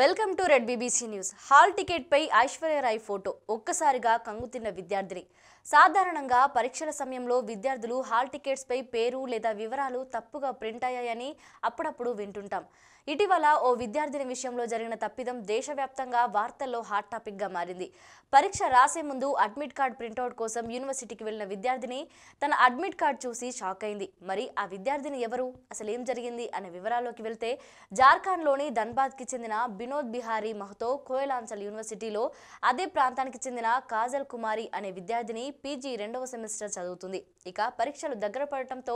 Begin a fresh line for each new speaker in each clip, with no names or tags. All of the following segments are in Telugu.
welcome to red BBC news hall ticket పై ఐశ్వర్యరాయ్ ఫోటో ఒక్కసారిగా కంగుతిన్న విద్యార్థిని సాధారణంగా పరీక్షల సమయంలో విద్యార్థులు హాల్ టికెట్స్పై పేరు లేదా వివరాలు తప్పుగా ప్రింట్ అయ్యాయని అప్పుడప్పుడు వింటుంటాం ఇటీవల ఓ విద్యార్థిని విషయంలో జరిగిన తప్పిదం దేశవ్యాప్తంగా వార్తల్లో హాట్ టాపిక్గా మారింది పరీక్ష రాసే ముందు అడ్మిట్ కార్డ్ ప్రింటౌట్ కోసం యూనివర్సిటీకి వెళ్ళిన విద్యార్థిని తన అడ్మిట్ కార్డ్ చూసి షాక్ అయింది మరి ఆ విద్యార్థిని ఎవరు అసలు ఏం జరిగింది అనే వివరాల్లోకి వెళ్తే జార్ఖండ్లోని ధన్బాద్కి చెందిన వినోద్ బిహారీ మహతో కోయలాంచల్ యూనివర్సిటీలో అదే ప్రాంతానికి చెందిన కాజల్ కుమారి అనే విద్యార్థిని పీజీ రెండవ సెమిస్టర్ చదువుతుంది ఇక పరీక్షలు దగ్గర పడటంతో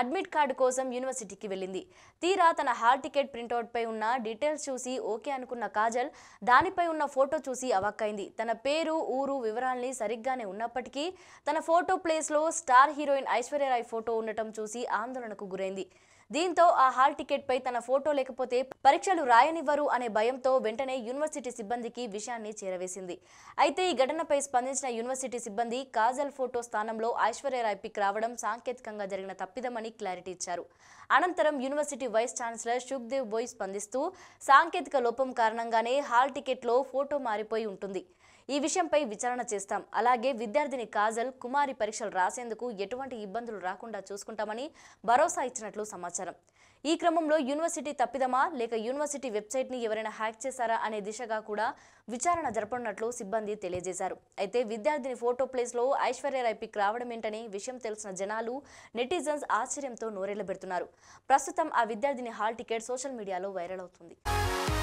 అడ్మిట్ కార్డు కోసం యూనివర్సిటీకి వెళ్ళింది తీరా తన హాల్ టికెట్ పై ఉన్న డీటెయిల్స్ చూసి ఓకే అనుకున్న కాజల్ దానిపై ఉన్న ఫోటో చూసి అవక్కైంది తన పేరు ఊరు వివరాల్ని సరిగ్గానే ఉన్నప్పటికీ తన ఫోటో ప్లేస్లో స్టార్ హీరోయిన్ ఐశ్వర్యరాయ్ ఫోటో ఉండటం చూసి ఆందోళనకు గురైంది దీంతో ఆ హాల్ టికెట్ పై తన ఫోటో లేకపోతే పరీక్షలు రాయనివ్వరు అనే భయంతో వెంటనే యూనివర్సిటీ సిబ్బందికి విషయాన్ని చేరవేసింది అయితే ఈ ఘటనపై స్పందించిన యూనివర్సిటీ సిబ్బంది కాజల్ ఫోటో స్థానంలో ఐశ్వర్యరాయ్ పిక్ రావడం సాంకేతికంగా జరిగిన తప్పిదమని క్లారిటీ ఇచ్చారు అనంతరం university vice chancellor Shukdev Bhoi స్పందిస్తూ సాంకేతిక లోపం కారణంగానే హాల్ టికెట్లో ఫోటో మారిపోయి ఉంటుంది ఈ విషయంపై విచారణ చేస్తాం అలాగే విద్యార్థిని కాజల్ కుమారి పరీక్షలు రాసేందుకు ఎటువంటి ఇబ్బందులు రాకుండా చూసుకుంటామని భరోసా ఇచ్చినట్లు సమాచారం ఈ క్రమంలో యూనివర్సిటీ తప్పిదమా లేక యూనివర్సిటీ వెబ్సైట్ని ఎవరైనా హ్యాక్ చేశారా అనే దిశగా కూడా విచారణ జరపనున్నట్లు సిబ్బంది తెలియజేశారు అయితే విద్యార్థిని ఫోటో ప్లేస్లో ఐశ్వర్యరాయ్ పిక్ రావడం ఏంటని విషయం తెలిసిన జనాలు నెటిజన్స్ ఆశ్చర్యంతో నోరెళ్లబెడుతున్నారు ప్రస్తుతం ఆ విద్యార్థిని హాల్ టికెట్ సోషల్ మీడియాలో వైరల్ అవుతుంది